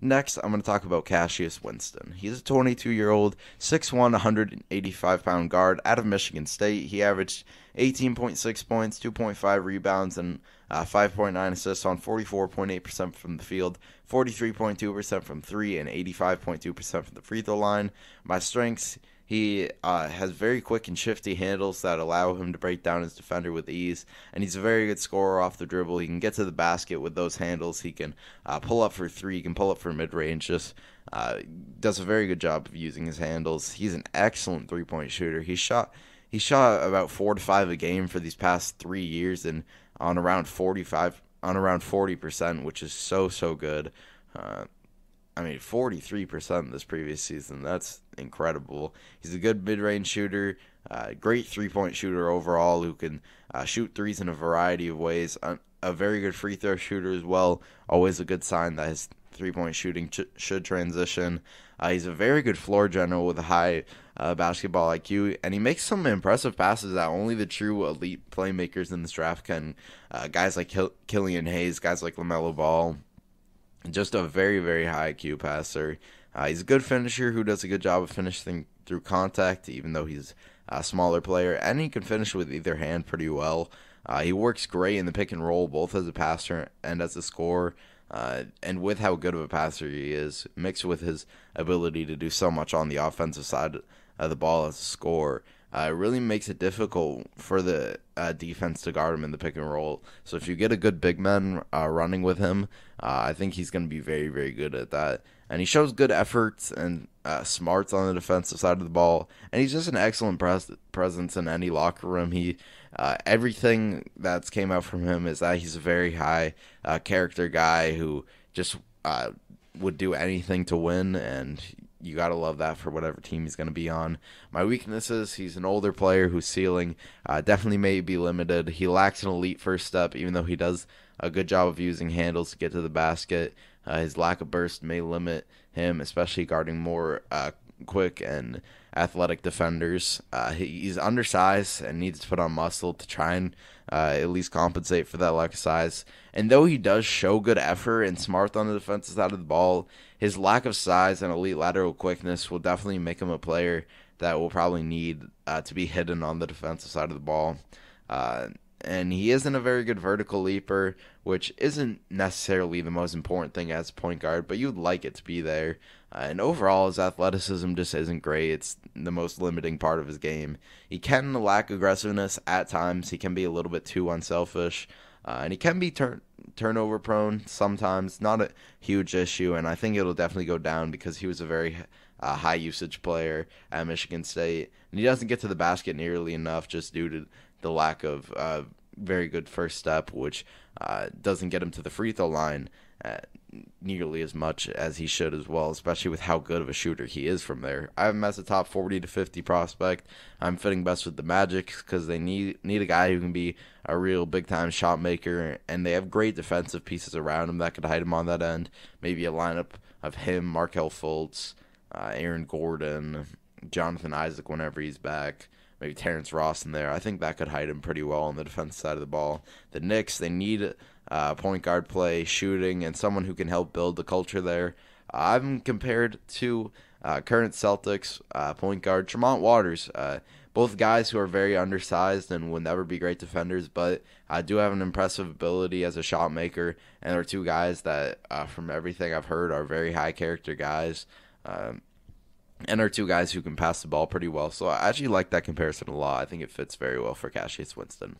Next, I'm going to talk about Cassius Winston. He's a 22 year old, 6'1, 185 pound guard out of Michigan State. He averaged 18.6 points, 2.5 rebounds, and uh, 5.9 assists on 44.8% from the field, 43.2% from three, and 85.2% from the free throw line. My strengths, he uh, has very quick and shifty handles that allow him to break down his defender with ease, and he's a very good scorer off the dribble. He can get to the basket with those handles. He can uh, pull up for three. He can pull up for mid range. Just uh, does a very good job of using his handles. He's an excellent three point shooter. He shot he shot about four to five a game for these past three years, and on around forty five on around forty percent, which is so so good. Uh, I mean, 43% this previous season. That's incredible. He's a good mid range shooter, uh, great three point shooter overall who can uh, shoot threes in a variety of ways. A, very good free throw shooter as well. Always a good sign that his three point shooting ch- should transition. Uh, he's a very good floor general with a high uh, basketball IQ, and he makes some impressive passes that only the true elite playmakers in this draft can. Uh, guys like Kill- Killian Hayes, guys like LaMelo Ball just a very, very high IQ passer. Uh, he's a good finisher who does a good job of finishing through contact, even though he's a smaller player, and he can finish with either hand pretty well. Uh, he works great in the pick and roll, both as a passer and as a scorer. Uh, and with how good of a passer he is, mixed with his ability to do so much on the offensive side of the ball as a scorer, uh, it really makes it difficult for the uh, defense to guard him in the pick and roll. So if you get a good big man uh, running with him, uh, I think he's going to be very, very good at that. And he shows good efforts and uh, smarts on the defensive side of the ball. And he's just an excellent pres- presence in any locker room. He uh, everything that's came out from him is that he's a very high character guy who just would do anything to win, and you got to love that for whatever team he's going to be on. My weaknesses, he's an older player whose ceiling uh, definitely may be limited. He lacks an elite first step, even though he does a good job of using handles to get to the basket. Uh, his lack of burst may limit him, especially guarding more uh, quick and athletic defenders. Uh, he's undersized and needs to put on muscle to try and uh, at least compensate for that lack of size. And though he does show good effort and smart on the defensive side of the ball, his lack of size and elite lateral quickness will definitely make him a player that will probably need uh, to be hidden on the defensive side of the ball. Uh, and he isn't a very good vertical leaper, which isn't necessarily the most important thing as a point guard, but you'd like it to be there. Uh, and overall, his athleticism just isn't great. It's the most limiting part of his game. He can lack aggressiveness at times. He can be a little bit too unselfish, uh, and he can be turn turnover prone sometimes. Not a huge issue, and I think it'll definitely go down because he was a very a high usage player at Michigan State, and he doesn't get to the basket nearly enough just due to the lack of uh, very good first step, which uh, doesn't get him to the free throw line uh, nearly as much as he should as well, especially with how good of a shooter he is from there. I have him as a top 40 to 50 prospect. I'm fitting best with the Magic because they need need a guy who can be a real big time shot maker, and they have great defensive pieces around him that could hide him on that end. Maybe a lineup of him, Markel Fultz, uh, Aaron Gordon, Jonathan Isaac whenever he's back, maybe Terrence Ross in there. I think that could hide him pretty well on the defense side of the ball. The Knicks, they need uh, point guard play, shooting, and someone who can help build the culture there. I'm compared to uh, current Celtics uh, point guard Tremont Waters. Uh, both guys who are very undersized and will never be great defenders, but I do have an impressive ability as a shot maker. And they are two guys that, uh, from everything I've heard, are very high character guys. Um, and are two guys who can pass the ball pretty well. So I actually like that comparison a lot. I think it fits very well for Cassius Winston.